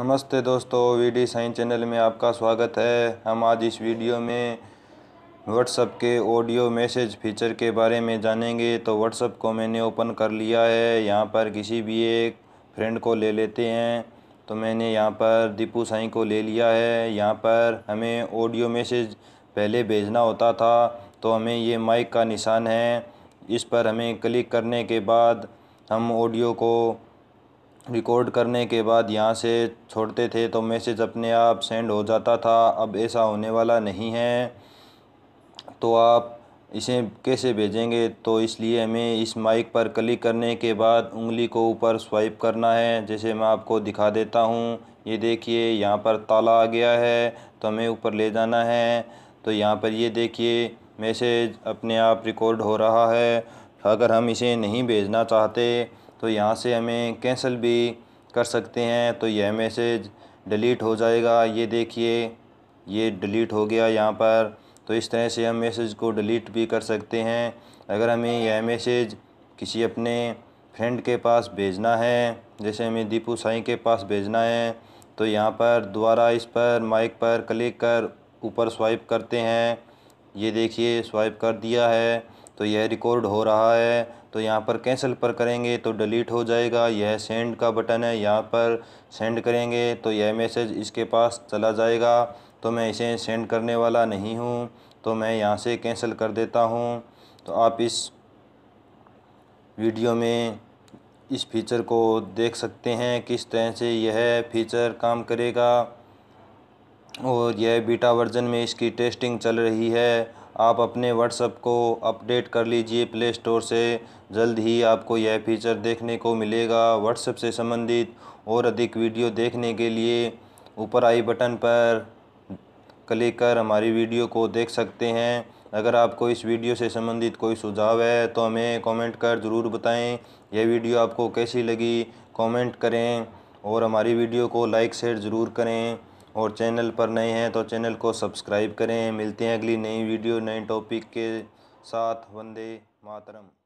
नमस्ते दोस्तों we D science channel में आपका स्वागत है हम आज इस वीडियो में व्हाट्सअप के ऑडियो मैसेज फीचर के बारे में जानेंगे तो व्हाट्सअप को मैंने ओपन कर लिया है यहाँ पर किसी भी एक फ्रेंड को ले लेते हैं तो मैंने यहाँ पर दीपू साई को ले लिया है यहाँ पर हमें ऑडियो मैसेज पहले भेजना होता था तो हमें ये माइक का निशान है इस पर हमें क्लिक करने के बाद हम ऑडियो को रिकॉर्ड करने के बाद यहाँ से छोड़ते थे तो मैसेज अपने आप सेंड हो जाता था अब ऐसा होने वाला नहीं है तो आप इसे कैसे भेजेंगे तो इसलिए हमें इस माइक पर क्लिक करने के बाद उंगली को ऊपर स्वाइप करना है जैसे मैं आपको दिखा देता हूँ ये देखिए यहाँ पर ताला आ गया है तो हमें ऊपर ले जाना है तो यहाँ पर ये देखिए मैसेज अपने आप रिकॉर्ड हो रहा है अगर हम इसे नहीं भेजना चाहते तो यहाँ से हमें कैंसिल भी कर सकते हैं तो यह मैसेज डिलीट हो जाएगा ये देखिए ये डिलीट हो गया यहाँ पर तो इस तरह से हम मैसेज को डिलीट भी कर सकते हैं अगर हमें यह मैसेज किसी अपने फ्रेंड के पास भेजना है जैसे हमें दीपू साई के पास भेजना है तो यहाँ पर दोबारा इस पर माइक पर क्लिक कर ऊपर स्वाइप करते हैं ये देखिए स्वाइप कर दिया है तो यह रिकॉर्ड हो रहा है तो यहाँ पर कैंसिल पर करेंगे तो डिलीट हो जाएगा यह सेंड का बटन है यहाँ पर सेंड करेंगे तो यह मैसेज इसके पास चला जाएगा तो मैं इसे सेंड करने वाला नहीं हूँ तो मैं यहाँ से कैंसिल कर देता हूँ तो आप इस वीडियो में इस फीचर को देख सकते हैं किस तरह से यह फीचर काम करेगा और यह बीटा वर्जन में इसकी टेस्टिंग चल रही है आप अपने व्हाट्सएप को अपडेट कर लीजिए प्ले स्टोर से जल्द ही आपको यह फीचर देखने को मिलेगा व्हाट्सएप से संबंधित और अधिक वीडियो देखने के लिए ऊपर आई बटन पर क्लिक कर हमारी वीडियो को देख सकते हैं अगर आपको इस वीडियो से संबंधित कोई सुझाव है तो हमें कमेंट कर ज़रूर बताएं यह वीडियो आपको कैसी लगी कमेंट करें और हमारी वीडियो को लाइक शेयर ज़रूर करें और चैनल पर नए हैं तो चैनल को सब्सक्राइब करें मिलते हैं अगली नई वीडियो नए टॉपिक के साथ वंदे मातरम